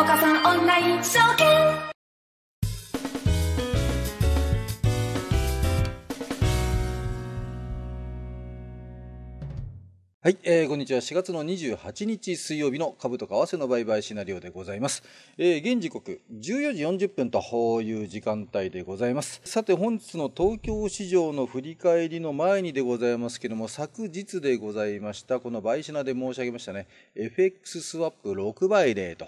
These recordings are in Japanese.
おさんオンライン証券はい、えー、こんにちは。4月の28日水曜日の株と為替の売買シナリオでございます。えー、現時刻14時40分という時間帯でございます。さて、本日の東京市場の振り返りの前にでございますけども、昨日でございました、この売シナで申し上げましたね、FX スワップ6倍例と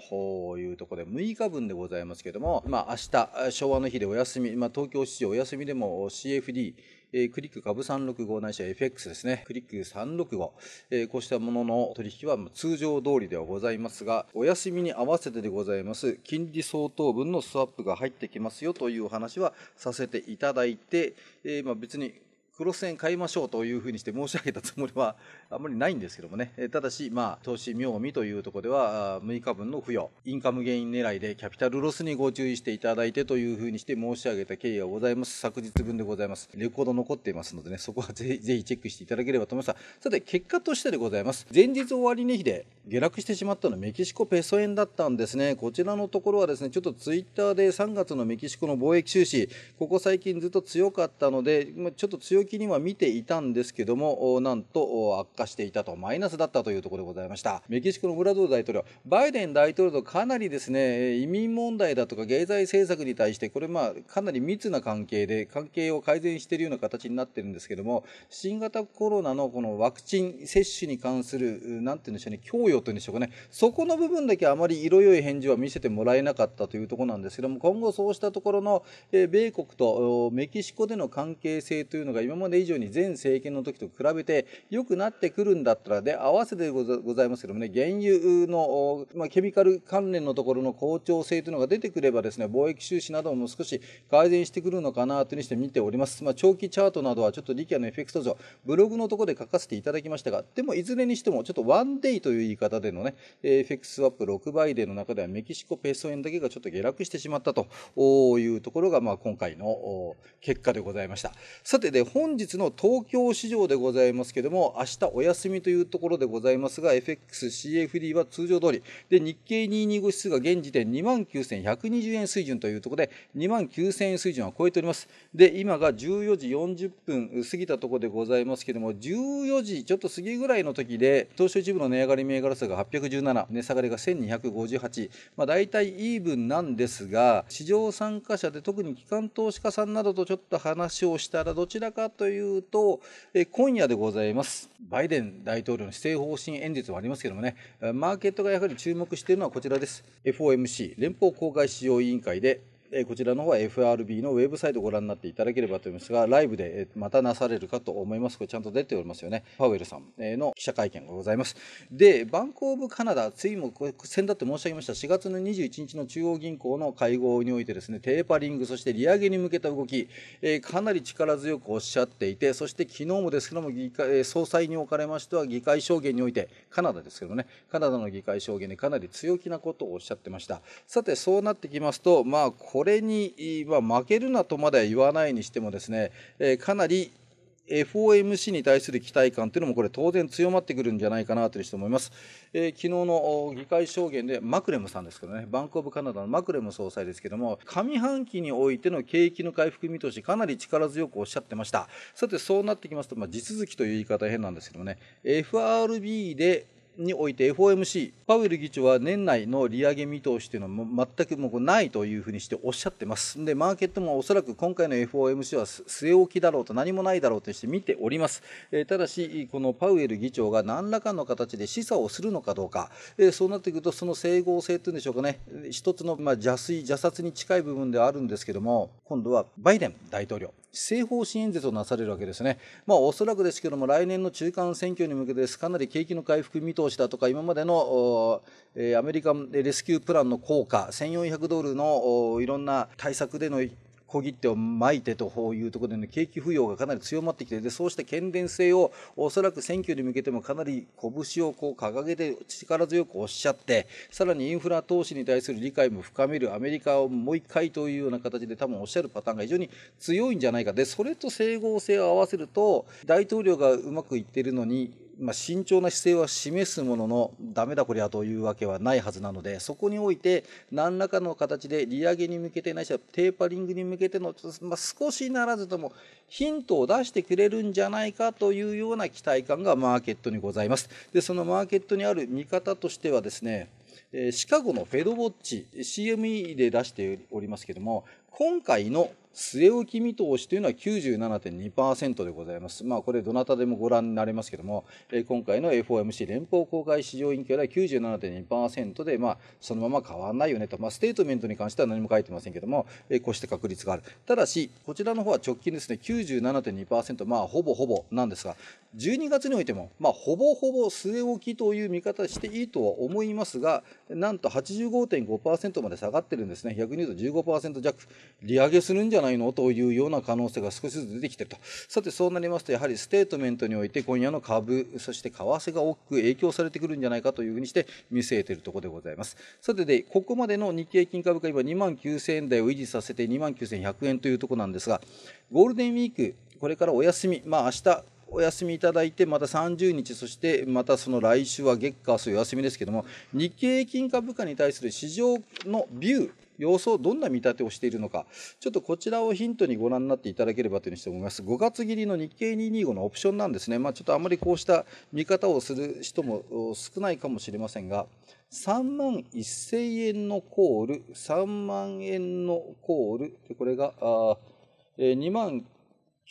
いうところで6日分でございますけども、まあ、明日、昭和の日でお休み、まあ、東京市場お休みでも CFD、えー、クリック株365ないしは FX ですね、クリック365、えー、こうしたものの取引は通常通りではございますが、お休みに合わせてでございます、金利相当分のスワップが入ってきますよというお話はさせていただいて、えー、まあ別にクロス円買いましょうというふうにして申し上げたつもりは あんまりないんですけどもね、えただし、まあ、投資妙味というところでは、6日分の付与、インカムゲイン狙いでキャピタルロスにご注意していただいてというふうにして申し上げた経緯がございます。昨日分でございます。レコード残っていますのでね、そこは ぜひぜひチェックしていただければと思います。さて、結果としてでございます。前日終値比で下落してしまったのはメキシコペソ円だったんですね。こちらのところはですね、ちょっとツイッターで3月のメキシコの貿易収支、ここ最近ずっと強かったので、ちょっと強気的には見ていたんですけどもなんと悪化していたとマイナスだったというところでございましたメキシコのブラドル大統領バイデン大統領とかなりですね移民問題だとか経済政策に対してこれまあかなり密な関係で関係を改善しているような形になってるんですけども新型コロナのこのワクチン接種に関する何て言うんでしょうね供与というんでしょうかねそこの部分だけあまり色良い返事は見せてもらえなかったというところなんですけども今後そうしたところの米国とメキシコでの関係性というのが今今まで以上に前政権の時と比べて良くなってくるんだったらで合わせてございますけどもね原油の、まあ、ケミカル関連のところの好調性というのが出てくればですね貿易収支なども少し改善してくるのかなというにして見ております、まあ、長期チャートなどはちょっとリキアのエフェクト上ブログのところで書かせていただきましたがでもいずれにしてもちょっとワンデイという言い方でのねェクスワップ6倍での中ではメキシコペソ円だけがちょっと下落してしまったというところが、まあ、今回の結果でございましたさてで、本日の東京市場でございますけども、明日お休みというところでございますが、FXCFD は通常通り、で、日経225指数が現時点29,120円水準というところで、29,000円水準は超えております。で、今が14時40分過ぎたところでございますけども、14時ちょっと過ぎぐらいの時で、東証一部の値上がり銘柄数が817、値下がりが1258、まあ、大体イーブンなんですが、市場参加者で特に機関投資家さんなどとちょっと話をしたら、どちらかというと、え今夜でございます。バイデン大統領の施政方針演説はありますけどもね、マーケットがやはり注目しているのはこちらです。FOMC、連邦公開市場委員会でえこちらの方は FRB のウェブサイトをご覧になっていただければと思いますが、ライブで、またなされるかと思います。これちゃんと出ておりますよね。パウエルさんの記者会見がございます。で、バンク・オブ・カナダ、ついも先だって申し上げました、4月の21日の中央銀行の会合においてですね、テーパリング、そして利上げに向けた動き、えかなり力強くおっしゃっていて、そして昨日もですけども、議会総裁におかれましては、議会証言において、カナダですけどもね、カナダの議会証言でかなり強気なことをおっしゃってました。さて、そうなってきますと、まあ、ここれに、は負けるなとまでは言わないにしてもですね、えかなり FOMC に対する期待感というのもこれ当然強まってくるんじゃないかなという人も思います、えー、昨日の議会証言でマクレムさんですけどねバンク・オブ・カナダのマクレム総裁ですけども上半期においての景気の回復見通しかなり力強くおっしゃってましたさてそうなってきますと、まあ、地続きという言い方変なんですけどもね FRB でにおいて FOMC、パウエル議長は年内の利上げ見通しというのは全くもうないというふうにしておっしゃってます。で、マーケットもおそらく今回の FOMC は据え置きだろうと何もないだろうとして見ております。えー、ただし、このパウエル議長が何らかの形で示唆をするのかどうか、えー、そうなってくると、その整合性というんでしょうかね、一つの、まあ、邪推、邪殺に近い部分ではあるんですけども、今度はバイデン大統領、施政方針演説をなされるわけですね。まあ、おそらくですけども、来年の中間選挙に向けてです、かなり景気の回復見通投資だとか今までのアメリカレスキュープランの効果1400ドルのいろんな対策での小切手をまいてというところでの景気浮揚がかなり強まってきてでそうした健全性をおそらく選挙に向けてもかなり拳をこう掲げて力強くおっしゃってさらにインフラ投資に対する理解も深めるアメリカをもう一回というような形で多分おっしゃるパターンが非常に強いんじゃないかでそれと整合性を合わせると大統領がうまくいっているのにまあ、慎重な姿勢は示すもののダメだこりゃというわけはないはずなのでそこにおいて何らかの形で利上げに向けてないしはテーパリングに向けての、まあ、少しならずともヒントを出してくれるんじゃないかというような期待感がマーケットにございます。でそのマーケットにある見方としてはですねシカゴのフェドウォッチ CME で出しておりますけども今回の据え置き見通しというのは97.2%でございます。まあ、これ、どなたでもご覧になれますけれども、え今回の FOMC 連邦公開市場委員会では97.2%で、まあ、そのまま変わらないよねと、まあ、ステートメントに関しては何も書いてませんけれども、えこうして確率がある。ただし、こちらの方は直近ですね、97.2%、まあ、ほぼほぼなんですが、12月においても、まあ、ほぼほぼ据え置きという見方していいとは思いますが、なんと85.5%まで下がってるんですね。逆に言うと15%弱、利上げするんじゃないのというような可能性が少しずつ出てきてると。さて、そうなりますと、やはりステートメントにおいて、今夜の株、そして為替が大きく影響されてくるんじゃないかというふうにして見据えているところでございます。さてで、ここまでの日経金株価、今2万9000円台を維持させて2万9100円というところなんですが、ゴールデンウィーク、これからお休み、まあ明日お休みいただいて、また30日、そしてまたその来週は月火水お休みですけれども、日経金株価に対する市場のビュー、様子をどんな見立てをしているのか、ちょっとこちらをヒントにご覧になっていただければというふうにして思います。5月切りの日経225のオプションなんですね。まあ、ちょっとあまりこうした見方をする人も少ないかもしれませんが、3万1000円のコール、3万円のコール、これが、あ2万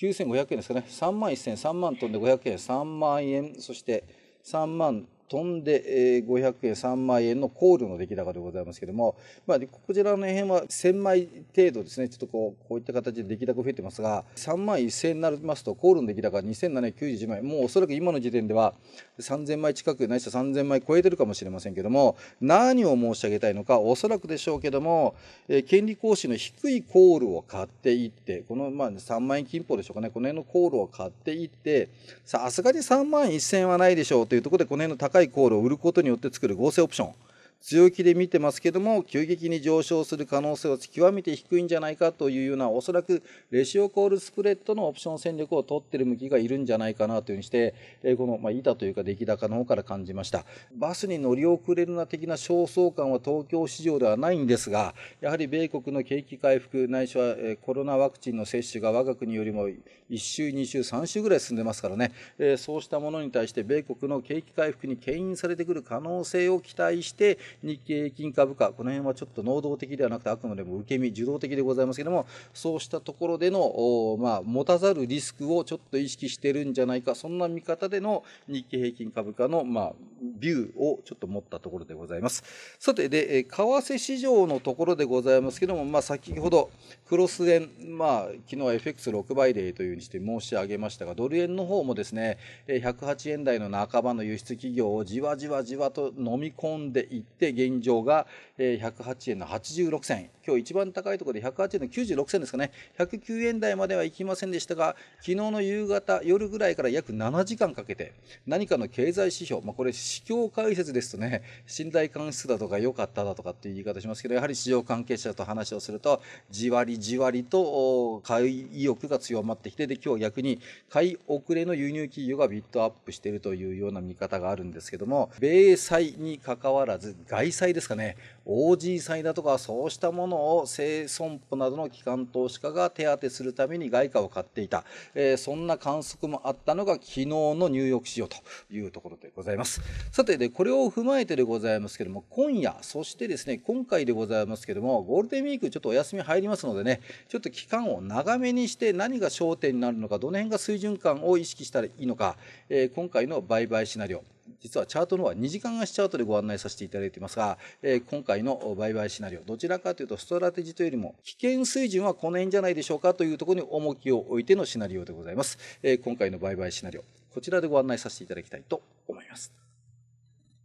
9500円ですかね3万1000円3万飛んで500円3万円そして3万飛んで500円3万円のコールの出来高でございますけれども、まあ、こちらの辺は1000枚程度ですねちょっとこうこういった形で出来高増えてますが3万1000になりますとコールの出来高が2791枚もうおそらく今の時点では3000枚近くないしは3000枚超えてるかもしれませんけども何を申し上げたいのかおそらくでしょうけども、え権利行使の低いコールを買っていってこのまあ3万円金歩でしょうかねこの辺のコールを買っていってさすがに3万1000はないでしょうというところでこの辺の高いいコールを売ることによって作る合成オプション強気で見てますけども、急激に上昇する可能性は極めて低いんじゃないかというような、おそらくレシオコールスプレッドのオプション戦略を取ってる向きがいるんじゃないかなというふうにして、この、ま板というか出来高の方から感じました。バスに乗り遅れるな的な焦燥感は東京市場ではないんですが、やはり米国の景気回復、ないしはコロナワクチンの接種が我が国よりも1週、2週、3週ぐらい進んでますからね、そうしたものに対して米国の景気回復に牽引されてくる可能性を期待して、日経金株価、この辺はちょっと能動的ではなくて、あくまでも受け身、受動的でございますけれども、そうしたところでの、まあ、持たざるリスクをちょっと意識してるんじゃないか、そんな見方での日経平均株価の、まあ、ビューをちょっと持ったところでございます。さて、で、為替市場のところでございますけれども、まあ、先ほど、クロス円、まあ、昨日は FX6 倍例というふうにして申し上げましたが、ドル円の方もですね、108円台の半ばの輸出企業をじわじわじわと飲み込んでいって、、現状が108円の86銭、今日一番高いところで108円の96銭ですかね、109円台まではいきませんでしたが、昨日の夕方、夜ぐらいから約7時間かけて、何かの経済指標、まあ、これ、市況解説ですとね、信頼関数だとか良かっただとかっていう言い方しますけど、やはり市場関係者と話をすると、じわりじわりと買い意欲が強まってきて、で今日逆に買い遅れの輸入企業がビットアップしているというような見方があるんですけども、米債にかかわらず、外債ですかね OG 債だとかそうしたものを生損保などの機関投資家が手当てするために外貨を買っていた、えー、そんな観測もあったのが昨日のニューヨーク市場というところでございますさてでこれを踏まえてでございますけども今夜そしてですね今回でございますけどもゴールデンウィークちょっとお休み入りますのでねちょっと期間を長めにして何が焦点になるのかどの辺が水準感を意識したらいいのか、えー、今回の売買シナリオ実はチャートの方は2時間足チャートでご案内させていただいていますが、えー、今回の売買シナリオ、どちらかというとストラテジーというよりも、危険水準はこの辺じゃないでしょうかというところに重きを置いてのシナリオでございます。えー、今回の売買シナリオ、こちらでご案内させていただきたいと思います。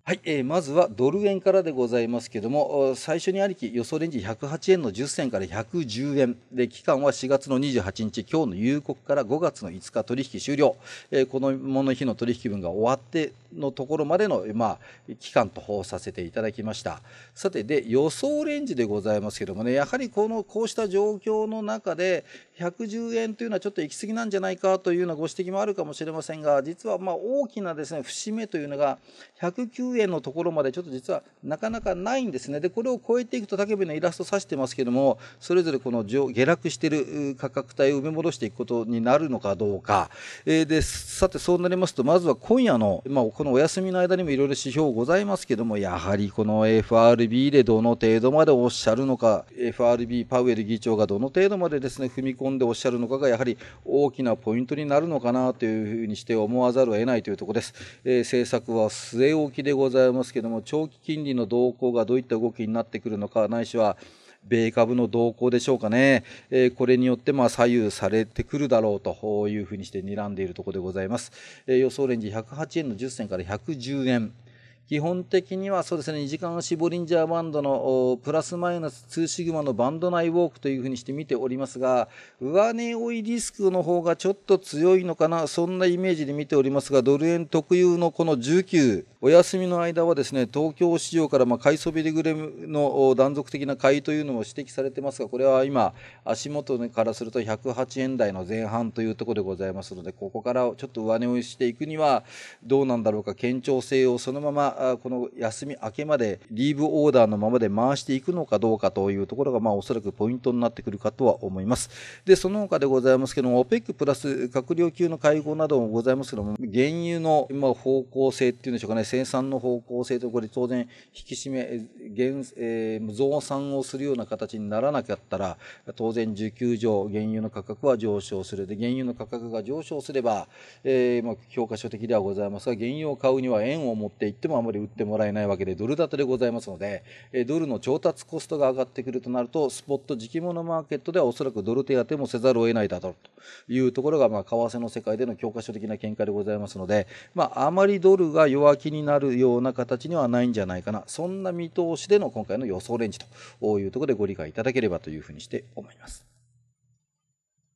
はい、まずはドル円からでございますけども、最初にありき予想レンジ108円の10銭から110円。で、期間は4月の28日、今日の夕刻から5月の5日取引終了。このも日の取引分が終わってのところまでの、期間とさせていただきました。さて、予想レンジでございますけどもね、やはりこの、こうした状況の中で、110円というのはちょっと行き過ぎなんじゃないかというようなご指摘もあるかもしれませんが、実は大きな節目というのが、1 0円円のところまでちょっと実はなかなかないんですね。で、これを超えていくと竹部のイラスト指してますけども、それぞれこの下落している価格帯を埋め戻していくことになるのかどうか。えー、で、さてそうなりますと、まずは今夜の、まあ、このお休みの間にもいろいろ指標ございますけども、やはりこの FRB でどの程度までおっしゃるのか、FRB パウエル議長がどの程度までですね、踏み込んでおっしゃるのかが、やはり大きなポイントになるのかなというふうにして思わざるを得ないというところです。えー、政策は据え置きでごございますけども、長期金利の動向がどういった動きになってくるのか、ないしは、米株の動向でしょうかね、えー、これによってまあ左右されてくるだろうというふうにして睨んでいるところでございます、えー、予想レンジ108円の10銭から110円基本的にはそうですね2時間足ボリンジャーバンドのプラスマイナス2シグマのバンド内ウォークというふうにして見ておりますが上値追いリスクの方がちょっと強いのかなそんなイメージで見ておりますがドル円特有のこの19お休みの間はですね、東京市場からま買いそびれぐれの断続的な買いというのも指摘されてますが、これは今、足元からすると108円台の前半というところでございますので、ここからちょっと上値をしていくにはどうなんだろうか、堅調性をそのままこの休み明けまでリーブオーダーのままで回していくのかどうかというところが、まあ、おそらくポイントになってくるかとは思います。で、その他でございますけども、OPEC プラス閣僚級の会合などもございますけども、原油のあ方向性っていうんでしょうかね、生産の方向性とこれ当然引き締め減、えー、増産をするような形にならなかったら当然需給上原油の価格は上昇するで原油の価格が上昇すれば、えー、まあ、教科書的ではございますが原油を買うには円を持っていってもあまり売ってもらえないわけでドル建てでございますので、えドルの調達コストが上がってくるとなるとスポット時期物マーケットではおそらくドル手当もせざるを得ないだろうというところが、まあ、為替の世界での教科書的な見解でございますので、まあ、あまりドルが弱気になるような形にはないんじゃないかなそんな見通しでの今回の予想レンジというところでご理解いただければというふうにして思います。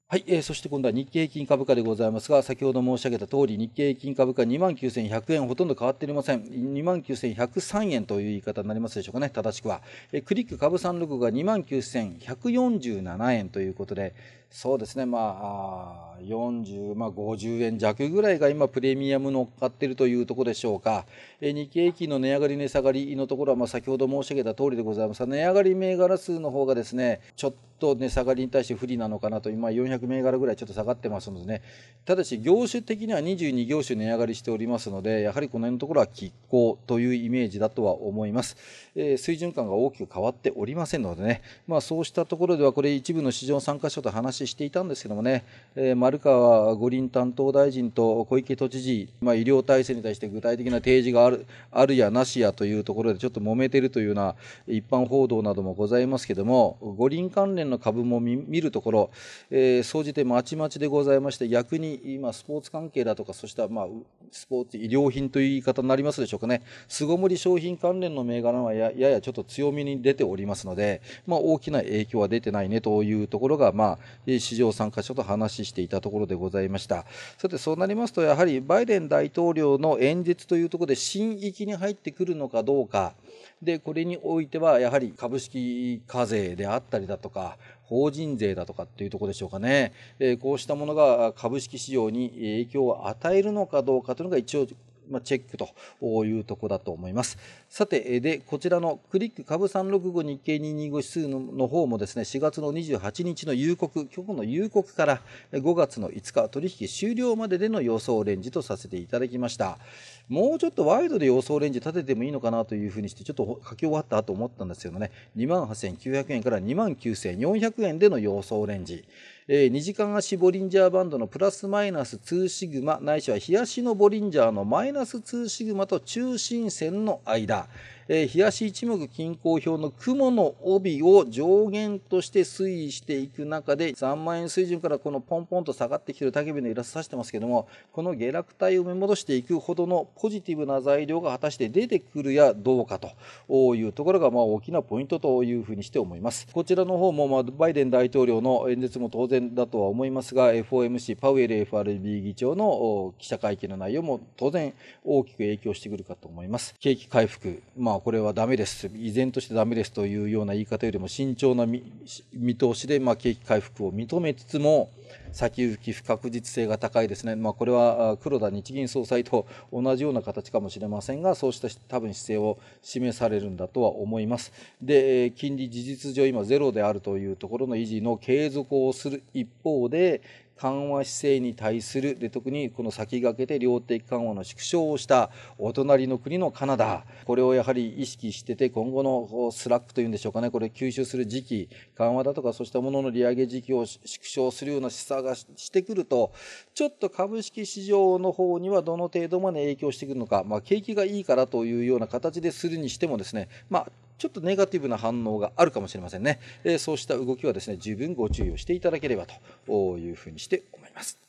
はい、えー、そして今度は日経平均株価でございますが、先ほど申し上げた通り、日経平均株価29,100円、ほとんど変わっておりません。29,103円という言い方になりますでしょうかね、正しくは。えー、クリック株365が29,147円ということで、そうですね、まあ、40、まあ、50円弱ぐらいが今、プレミアム乗っかっているというところでしょうか、え日経平均の値上がり、値下がりのところは、まあ、先ほど申し上げた通りでございます、値上がり銘柄数の方がですね、ちょっと値下がりに対して不利なのかなと、今、400銘柄ぐらいちょっと下がってますのでね、ただし、業種的には22業種値上がりしておりますので、やはりこの辺のところは拮抗というイメージだとは思います。えー、水準感が大きく変わっておりませんのでね、まあ、そうしたところでは、これ、一部の市場参加者と話話していたんですけどもね、えー、丸川五輪担当大臣と小池都知事、まあ、医療体制に対して具体的な提示があるあるやなしやというところでちょっと揉めているというような一般報道などもございますけども五輪関連の株も見るところ、えー、総じてまちまちでございまして逆に今スポーツ関係だとかそしたらまあスポーツ医療品という言い方になりますでしょうかね巣ごもり商品関連の銘柄はやややちょっと強みに出ておりますので、まあ、大きな影響は出てないねというところが、まあ、市場参加者と話していたところでございましたさてそうなりますとやはりバイデン大統領の演説というところで新域に入ってくるのかどうかでこれにおいてはやはり株式課税であったりだとか法人税だとかっていうとこでしょうかね、えこうしたものが株式市場に影響を与えるのかどうかというのが一応まあ、チェックというとこだと思います。さて、で、こちらのクリック株365日経225指数の方もですね、4月の28日の夕刻、今日の夕刻から5月の5日取引終了まででの予想レンジとさせていただきました。もうちょっとワイドで予想レンジ立ててもいいのかなというふうにして、ちょっと書き終わったと思ったんですけどね、28,900円から29,400円での予想レンジ。えー、2時間足ボリンジャーバンドのプラスマイナス2シグマないしは日足のボリンジャーのマイナス2シグマと中心線の間えー、冷一目均衡表の雲の帯を上限として推移していく中で、3万円水準からこのポンポンと下がってきてる竹部のイラスト指してますけども、この下落体を埋め戻していくほどのポジティブな材料が果たして出てくるやどうかというところが、まあ大きなポイントというふうにして思います。こちらの方も、まあ、バイデン大統領の演説も当然だとは思いますが、FOMC、パウエル FRB 議長の記者会見の内容も当然大きく影響してくるかと思います。景気回復、まあこれはダメです、依然としてダメですというような言い方よりも慎重な見通しで、まあ、景気回復を認めつつも、先行き不確実性が高いですね、まあ、これは黒田日銀総裁と同じような形かもしれませんが、そうした多分姿勢を示されるんだとは思います。で、金利事実上、今、ゼロであるというところの維持の継続をする一方で、緩和姿勢に対するで特にこの先駆けて量的緩和の縮小をしたお隣の国のカナダこれをやはり意識してて今後のスラックというんでしょうかねこれ吸収する時期緩和だとかそうしたものの利上げ時期を縮小するような示唆がしてくるとちょっと株式市場の方にはどの程度まで影響してくるのか、まあ、景気がいいからというような形でするにしてもですね、まあちょっとネガティブな反応があるかもしれませんね。えそうした動きはですね、十分ご注意をしていただければというふうにして思います。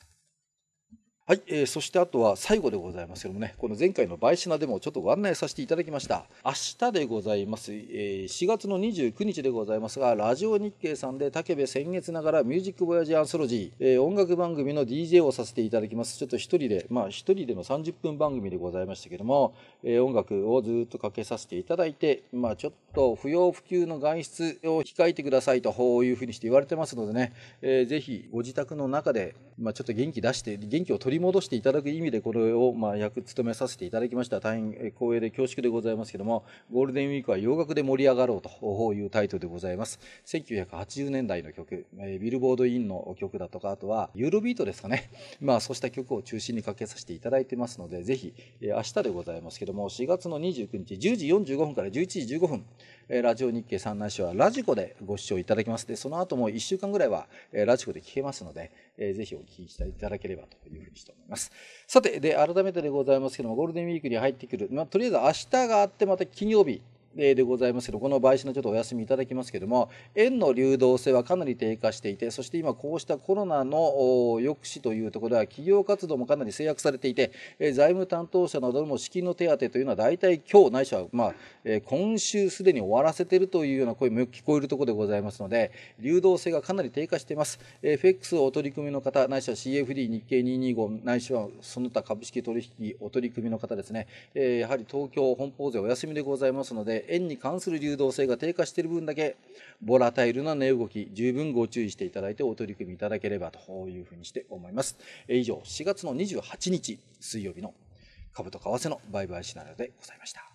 はい、えー、そしてあとは最後でございますけどもね、この前回の売品でもちょっとご案内させていただきました。明日でございます、えー、4月の29日でございますが、ラジオ日経さんで武部先月ながらミュージックボヤジアンソロジー、えー、音楽番組の DJ をさせていただきます。ちょっと一人で、まあ一人での30分番組でございましたけども、えー、音楽をずっとかけさせていただいて、まあちょっと不要不急の外出を控えてくださいというふうにして言われてますのでね、えー、ぜひご自宅の中で、まあ、ちょっと元気出して、元気を取り戻していただく意味で、これを、まあ、役務めさせていただきました。大変光栄で恐縮でございますけども、ゴールデンウィークは洋楽で盛り上がろうというタイトルでございます。1980年代の曲、えー、ビルボードインの曲だとか、あとはユーロビートですかね、まあ、そうした曲を中心にかけさせていただいてますので、ぜひ、えー、明日でございますけども、4月の29日10時45分から11時15分、ラジオ日経三内市はラジコでご視聴いただきます。で、その後も1週間ぐらいはラジコで聞けますので、ぜひお聞きしていただければというふうにして思います。さて、で、改めてでございますけども、ゴールデンウィークに入ってくる、まあ、とりあえず明日があってまた金曜日、でございますけど、この買収のちょっとお休みいただきますけども、円の流動性はかなり低下していて、そして今こうしたコロナの抑止というところでは、企業活動もかなり制約されていて、財務担当者などの資金の手当というのは大体今日ないしは、まあ、今週すでに終わらせているというような声も聞こえるところでございますので、流動性がかなり低下しています。FX お取り組みの方、ないしは CFD 日経225、ないしはその他株式取引お取り組みの方ですね、やはり東京本邦税お休みでございますので、円に関する流動性が低下している分だけボラタイルな値動き十分ご注意していただいてお取り組みいただければというふうにして思います。以上4月の28日水曜日の株と為替の売買シナリオでございました。